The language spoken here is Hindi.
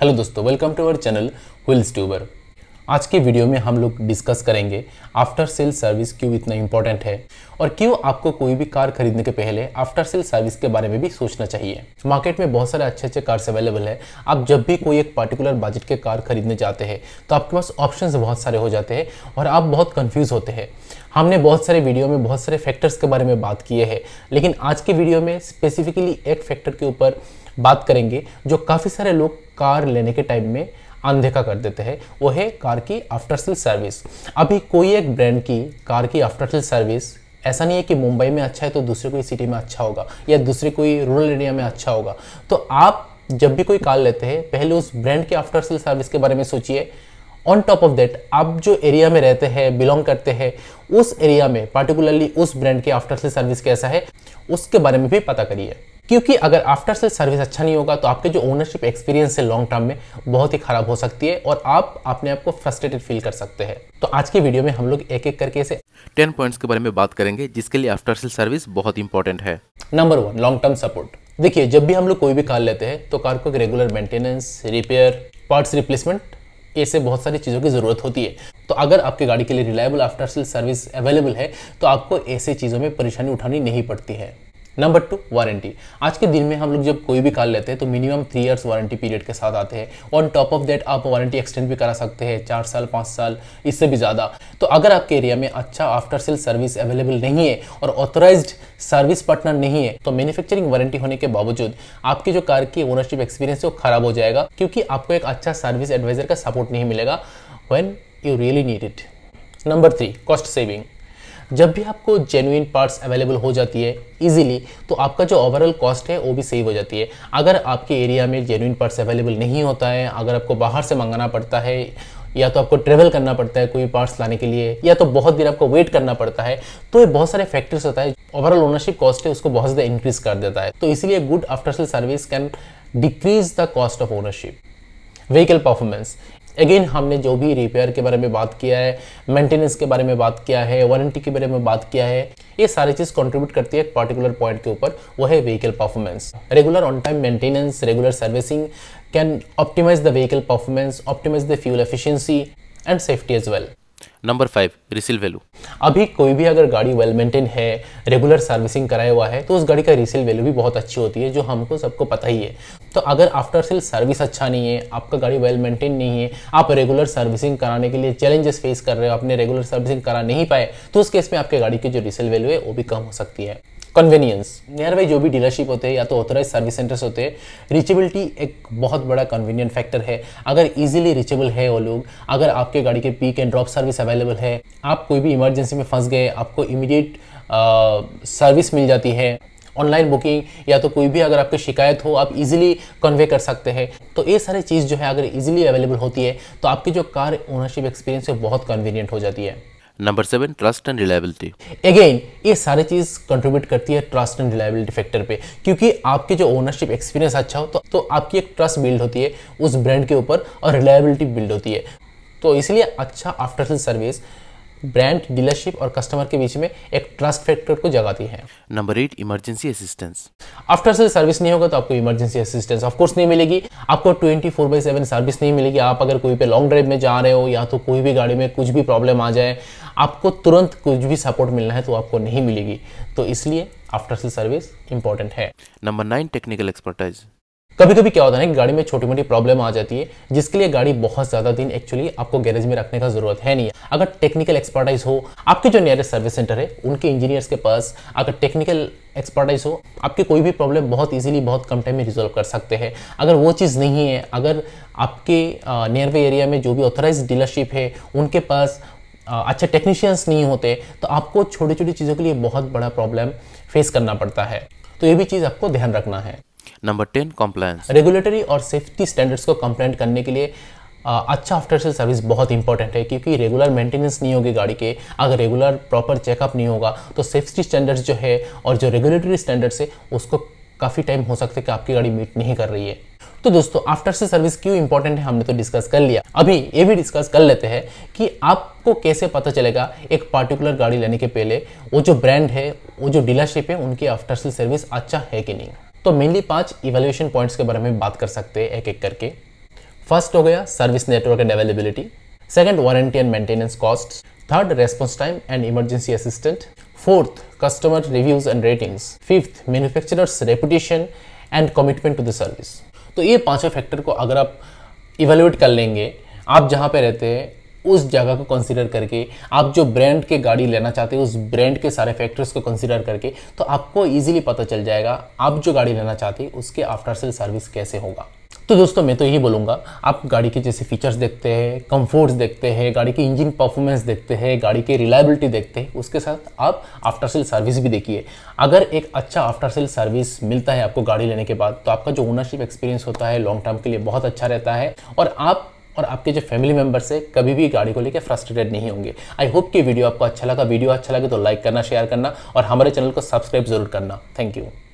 हेलो दोस्तों welcome to our channel Wheels Tuber आज के वीडियो में हम लोग डिस्कस करेंगे आफ्टर सेल सर्विस क्यों इतना इंपॉर्टेंट है और क्यों आपको कोई भी कार खरीदने के पहले आफ्टर सेल सर्विस के बारे में भी सोचना चाहिए मार्केट में बहुत सारे अच्छे अच्छे कार्स अवेलेबल है आप जब भी कोई एक पर्टिकुलर बजट के कार खरीदने जाते हैं तो आपके पास ऑप्शन बहुत सारे हो जाते हैं और आप बहुत कन्फ्यूज़ होते हैं हमने बहुत सारे वीडियो में बहुत सारे फैक्टर्स के बारे में बात किए हैं लेकिन आज के वीडियो में स्पेसिफिकली एक फैक्टर के ऊपर बात करेंगे जो काफ़ी सारे लोग कार लेने के टाइम में अनदेखा कर देते हैं वो है कार की आफ्टर सेल सर्विस अभी कोई एक ब्रांड की कार की आफ्टर सेल सर्विस ऐसा नहीं है कि मुंबई में अच्छा है तो दूसरे कोई सिटी में अच्छा होगा या दूसरे कोई रूरल एरिया में अच्छा होगा तो आप जब भी कोई कार लेते हैं पहले उस ब्रांड के आफ्टर सेल सर्विस के बारे में सोचिए ऑन टॉप ऑफ दैट आप जो एरिया में रहते हैं बिलोंग करते हैं उस एरिया में पार्टिकुलरली उस ब्रांड के आफ्टर सेल सर्विस कैसा है उसके बारे में भी पता करिए क्योंकि अगर आफ्टर सेल सर्विस अच्छा नहीं होगा तो आपके जो ओनरशिप एक्सपीरियंस है लॉन्ग टर्म में बहुत ही खराब हो सकती है और आप अपने आप को फ्रस्ट्रेटेड फील कर सकते हैं तो आज की वीडियो में हम लोग एक एक करके इसे टेन पॉइंट्स के बारे में बात करेंगे जिसके लिए आफ्टर सेल सर्विस बहुत इंपॉर्टेंट है number one long term support देखिए जब भी हम लोग कोई भी कार लेते हैं तो कार को regular maintenance repair parts replacement ऐसे बहुत सारी चीज़ों की ज़रूरत होती है तो अगर आपकी गाड़ी के लिए reliable after sale service available है तो आपको ऐसे चीज़ों में परेशानी उठानी नहीं पड़ती है नंबर टू वारंटी आज के दिन में हम लोग जब कोई भी कार लेते हैं तो minimum three years warranty period के साथ आते हैं ऑन टॉप ऑफ दैट आप वारंटी एक्सटेंड भी करा सकते हैं चार साल पाँच साल इससे भी ज़्यादा तो अगर आपके एरिया में अच्छा आफ्टर सेल सर्विस अवेलेबल नहीं है और ऑथोराइज सर्विस पार्टनर नहीं है तो मैन्युफैक्चरिंग वारंटी होने के बावजूद आपकी जो कार की ओनरशिप एक्सपीरियंस है वो खराब हो जाएगा क्योंकि आपको एक अच्छा सर्विस एडवाइजर का सपोर्ट नहीं मिलेगा when you really need it number three cost saving जब भी आपको जेनुइन पार्ट्स अवेलेबल हो जाती है इजीली तो आपका जो ओवरऑल कॉस्ट है वो भी सेव हो जाती है अगर आपके एरिया में जेनुइन पार्ट्स अवेलेबल नहीं होता है अगर आपको बाहर से मंगाना पड़ता है या तो आपको ट्रेवल करना पड़ता है कोई पार्ट्स लाने के लिए या तो बहुत देर आपको वेट करना पड़ता है तो ये बहुत सारे फैक्टर्स होता है ओवरऑल ओनरशिप कॉस्ट है उसको बहुत ज़्यादा इंक्रीज कर देता है तो इसीलिए good after sale service can decrease the cost of ownership vehicle performance again हमने जो भी रिपेयर के बारे में बात किया है मेंटेनेंस के बारे में बात किया है वारंटी के बारे में बात किया है ये सारी चीज़ कंट्रीब्यूट करती है एक पर्टिकुलर पॉइंट के ऊपर वो है vehicle performance regular on time maintenance regular servicing can optimise the vehicle performance optimise the fuel efficiency and safety as well number five resale value अभी कोई भी अगर गाड़ी वेल मेंटेन है रेगुलर सर्विसिंग कराया हुआ है तो उस गाड़ी का रिसील वैल्यू भी बहुत अच्छी होती है जो हमको सबको पता ही है तो अगर आफ्टर सेल सर्विस अच्छा नहीं है आपका गाड़ी वेल मेंटेन नहीं है आप रेगुलर सर्विसिंग कराने के लिए चैलेंजेस फेस कर रहे हो आपने रेगुलर सर्विसिंग करा नहीं पाए तो उस केस में आपके गाड़ी की जो रिसील वैल्यू है वो भी कम हो सकती है कन्वीनियंस नियर बाई जो भी डीलरशिप होते हैं या तो ऑथोराइज सर्विस सेंटर्स होते हैं रीचेबिलिटी एक बहुत बड़ा कन्वीनियंट फैक्टर है अगर इजीली रीचेबल है वो लोग अगर आपके गाड़ी के pick and drop service available है आप कोई भी इमरजेंसी में फंस गए आपको इमीडिएट सर्विस मिल जाती है ऑनलाइन बुकिंग या तो कोई भी अगर आपकी शिकायत हो आप इजीली कन्वे कर सकते हैं तो ये सारी चीज़ जो है अगर इजीली अवेलेबल होती है तो आपकी जो कार ओनरशिप एक्सपीरियंस है बहुत कन्वीनियंट हो जाती है number seven trust and reliability again ये सारी चीज़ कंट्रीब्यूट करती है ट्रस्ट एंड रिलायबिलिटी फैक्टर पे क्योंकि आपके जो ओनरशिप एक्सपीरियंस अच्छा हो तो, तो आपकी एक ट्रस्ट बिल्ड होती है उस ब्रांड के ऊपर और रिलायबिलिटी बिल्ड होती है तो इसलिए अच्छा after sale service brand dealership और कस्टमर के बीच में एक ट्रस्ट फैक्टर को जगाती है number eight emergency assistance after sale service नहीं होगा तो आपको इमरजेंसी असिस्टेंस ऑफकोर्स नहीं मिलेगी आपको twenty four by seven service नहीं मिलेगी आप अगर कोई पे लॉन्ग ड्राइव में जा रहे हो या तो कोई भी गाड़ी में कुछ भी प्रॉब्लम आ जाए आपको तुरंत कुछ भी सपोर्ट मिलना है तो आपको नहीं मिलेगी तो इसलिए आफ्टर सेल सर्विस इंपॉर्टेंट है नंबर नाइन टेक्निकल एक्सपर्टाइज कभी कभी क्या होता है कि गाड़ी में छोटी मोटी प्रॉब्लम आ जाती है जिसके लिए गाड़ी बहुत ज़्यादा दिन एक्चुअली आपको गैरेज में रखने का जरूरत है नहीं अगर टेक्निकल एक्सपर्टाइज हो आपके जो नियरेस्ट सर्विस सेंटर है उनके इंजीनियर्स के पास अगर टेक्निकल एक्सपर्टाइज हो आपकी कोई भी प्रॉब्लम बहुत इजीली बहुत कम टाइम में रिजोल्व कर सकते हैं अगर वो चीज़ नहीं है अगर आपके नियर बाई एरिया में जो भी ऑथोराइज डीलरशिप है उनके पास अच्छे टेक्नीशियंस नहीं होते तो आपको छोटी छोटी चीज़ों के लिए बहुत बड़ा प्रॉब्लम फेस करना पड़ता है तो ये भी चीज़ आपको ध्यान रखना है नंबर टेन कॉम्प्लायंस रेगुलेटरी और सेफ्टी स्टैंडर्ड्स को कंप्लेंट करने के लिए आ, अच्छा आफ्टर सेल सर्विस बहुत इंपॉर्टेंट है क्योंकि रेगुलर मेंटेनेंस नहीं होगी गाड़ी के अगर रेगुलर प्रॉपर चेकअप नहीं होगा तो सेफ्टी स्टैंडर्ड्स जो है और जो रेगुलेटरी स्टैंडर्ड्स है उसको काफ़ी टाइम हो सकता है कि आपकी गाड़ी मीट नहीं कर रही है तो दोस्तों आफ्टर से सर्विस क्यों इंपॉर्टेंट है हमने तो डिस्कस कर लिया अभी ये भी डिस्कस कर लेते हैं कि आपको कैसे पता चलेगा एक पार्टिकुलर गाड़ी लेने के पहले वो जो ब्रांड है वो जो डीलरशिप है उनकी आफ्टर से सर्विस अच्छा है कि नहीं तो मेनली पांच इवेल्यूशन पॉइंट्स के बारे में बात कर सकते हैं एक एक करके फर्स्ट हो गया service network and availability second warranty and maintenance cost third response time and emergency assistant Fourth, customer reviews and ratings. Fifth, manufacturer's reputation and commitment to the service. तो ये पांचों फैक्टर को अगर आप इवेल्यूएट कर लेंगे आप जहाँ पे रहते हैं उस जगह को कंसीडर करके आप जो ब्रांड के गाड़ी लेना चाहते हैं उस ब्रांड के सारे फैक्टर्स को कंसीडर करके तो आपको इजीली पता चल जाएगा आप जो गाड़ी लेना चाहते हैं उसके आफ्टर सेल सर्विस कैसे होगा तो दोस्तों मैं तो यही बोलूँगा आप गाड़ी के जैसे फीचर्स देखते हैं कंफर्ट्स देखते हैं गाड़ी की इंजन परफॉर्मेंस देखते हैं गाड़ी की रिलायबिलिटी देखते हैं उसके साथ आप आफ्टर सेल सर्विस भी देखिए अगर एक अच्छा आफ्टर सेल सर्विस मिलता है आपको गाड़ी लेने के बाद तो आपका जो ओनरशिप एक्सपीरियंस होता है लॉन्ग टर्म के लिए बहुत अच्छा रहता है और आप और आपके जो फैमिली मेम्बर्स है कभी भी गाड़ी को लेकर फ्रस्ट्रेटेड नहीं होंगे आई होप कि वीडियो आपको अच्छा लगा वीडियो अच्छा लगे तो लाइक करना शेयर करना और हमारे चैनल को सब्सक्राइब जरूर करना थैंक यू